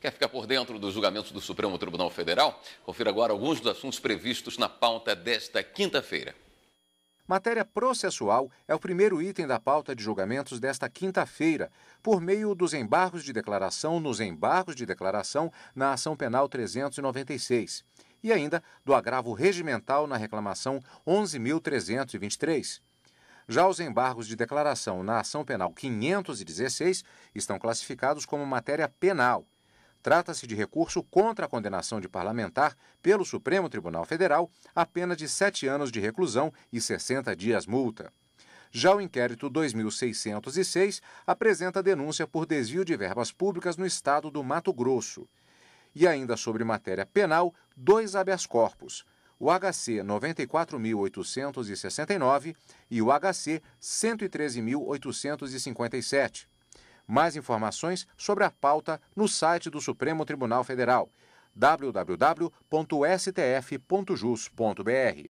Quer ficar por dentro dos julgamentos do Supremo Tribunal Federal? Confira agora alguns dos assuntos previstos na pauta desta quinta-feira. Matéria processual é o primeiro item da pauta de julgamentos desta quinta-feira, por meio dos embargos de declaração nos embargos de declaração na Ação Penal 396 e ainda do agravo regimental na reclamação 11.323. Já os embargos de declaração na Ação Penal 516 estão classificados como matéria penal Trata-se de recurso contra a condenação de parlamentar pelo Supremo Tribunal Federal a pena de sete anos de reclusão e 60 dias multa. Já o inquérito 2606 apresenta denúncia por desvio de verbas públicas no estado do Mato Grosso. E ainda sobre matéria penal, dois habeas corpus, o HC 94.869 e o HC 113.857. Mais informações sobre a pauta no site do Supremo Tribunal Federal www.stf.jus.br.